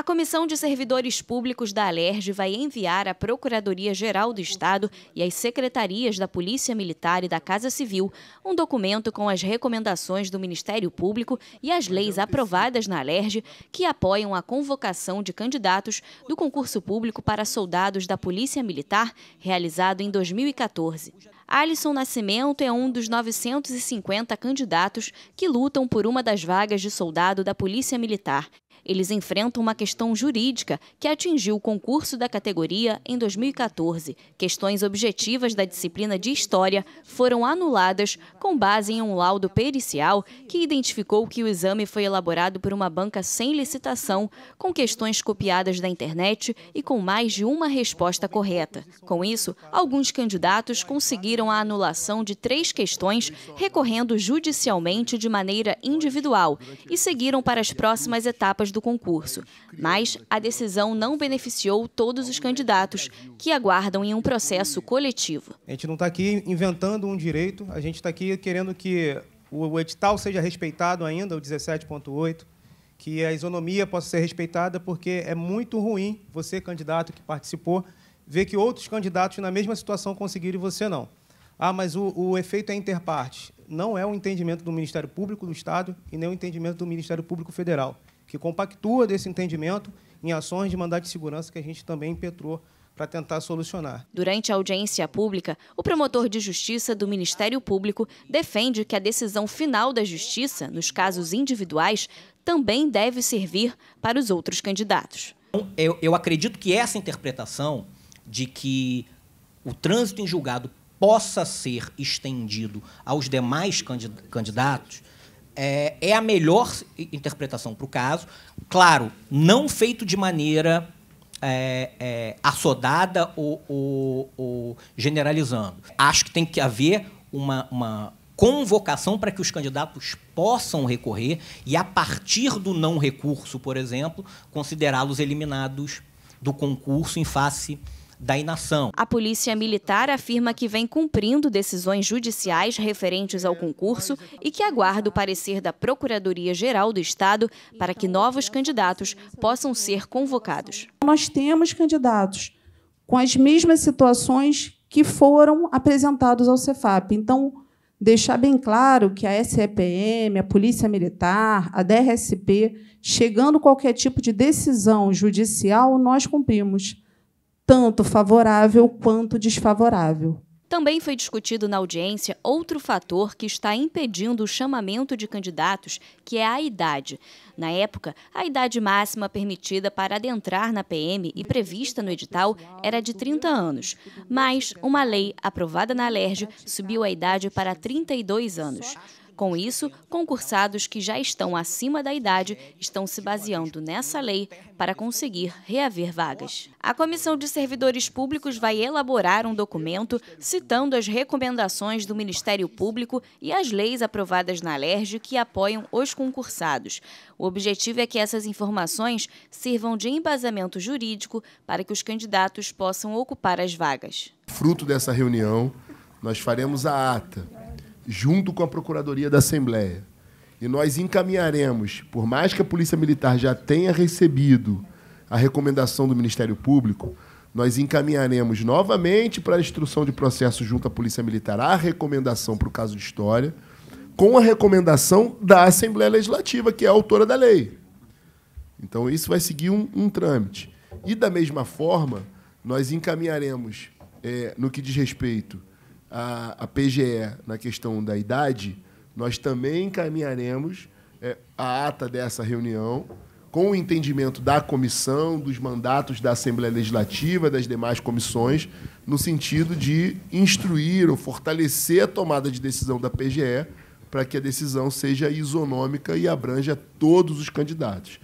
A Comissão de Servidores Públicos da Alerj vai enviar à Procuradoria-Geral do Estado e às secretarias da Polícia Militar e da Casa Civil um documento com as recomendações do Ministério Público e as leis aprovadas na Alerj que apoiam a convocação de candidatos do concurso público para soldados da Polícia Militar, realizado em 2014. Alisson Nascimento é um dos 950 candidatos que lutam por uma das vagas de soldado da Polícia Militar eles enfrentam uma questão jurídica que atingiu o concurso da categoria em 2014. Questões objetivas da disciplina de História foram anuladas com base em um laudo pericial que identificou que o exame foi elaborado por uma banca sem licitação, com questões copiadas da internet e com mais de uma resposta correta. Com isso, alguns candidatos conseguiram a anulação de três questões recorrendo judicialmente de maneira individual e seguiram para as próximas etapas provas do concurso. Mas a decisão não beneficiou todos os candidatos, que aguardam em um processo coletivo. A gente não está aqui inventando um direito, a gente está aqui querendo que o edital seja respeitado ainda, o 17.8 que a isonomia possa ser respeitada, porque é muito ruim você, candidato que participou, ver que outros candidatos na mesma situação conseguiram e você não. Ah, mas o, o efeito é interparte. Não é o entendimento do Ministério Público do Estado e nem o entendimento do Ministério Público Federal que compactua desse entendimento em ações de mandato de segurança que a gente também impetrou para tentar solucionar. Durante a audiência pública, o promotor de justiça do Ministério Público defende que a decisão final da justiça, nos casos individuais, também deve servir para os outros candidatos. Então, eu, eu acredito que essa interpretação de que o trânsito em julgado possa ser estendido aos demais candidatos é, é a melhor interpretação para o caso. Claro, não feito de maneira é, é, assodada ou, ou, ou, generalizando. Acho que tem que haver uma, uma convocação para que os candidatos possam recorrer e, a partir do não recurso, por exemplo, considerá-los eliminados do concurso em face da inação. A Polícia Militar afirma que vem cumprindo decisões judiciais referentes ao concurso e que aguarda o parecer da Procuradoria-Geral do Estado para que novos candidatos possam ser convocados. Nós temos candidatos com as mesmas situações que foram apresentados ao Cefap. Então, deixar bem claro que a SEPM, a Polícia Militar, a DRSP, chegando qualquer tipo de decisão judicial, nós cumprimos tanto favorável quanto desfavorável. Também foi discutido na audiência outro fator que está impedindo o chamamento de candidatos, que é a idade. Na época, a idade máxima permitida para adentrar na PM e prevista no edital era de 30 anos, mas uma lei aprovada na Alerj subiu a idade para 32 anos. Com isso, concursados que já estão acima da idade estão se baseando nessa lei para conseguir reaver vagas. A Comissão de Servidores Públicos vai elaborar um documento citando as recomendações do Ministério Público e as leis aprovadas na LERJ que apoiam os concursados. O objetivo é que essas informações sirvam de embasamento jurídico para que os candidatos possam ocupar as vagas. Fruto dessa reunião, nós faremos a ata junto com a Procuradoria da Assembleia. E nós encaminharemos, por mais que a Polícia Militar já tenha recebido a recomendação do Ministério Público, nós encaminharemos novamente para a instrução de processo junto à Polícia Militar a recomendação para o caso de história, com a recomendação da Assembleia Legislativa, que é a autora da lei. Então, isso vai seguir um, um trâmite. E, da mesma forma, nós encaminharemos, é, no que diz respeito a, a PGE na questão da idade, nós também encaminharemos é, a ata dessa reunião com o entendimento da comissão, dos mandatos da Assembleia Legislativa, das demais comissões, no sentido de instruir ou fortalecer a tomada de decisão da PGE para que a decisão seja isonômica e abranja todos os candidatos.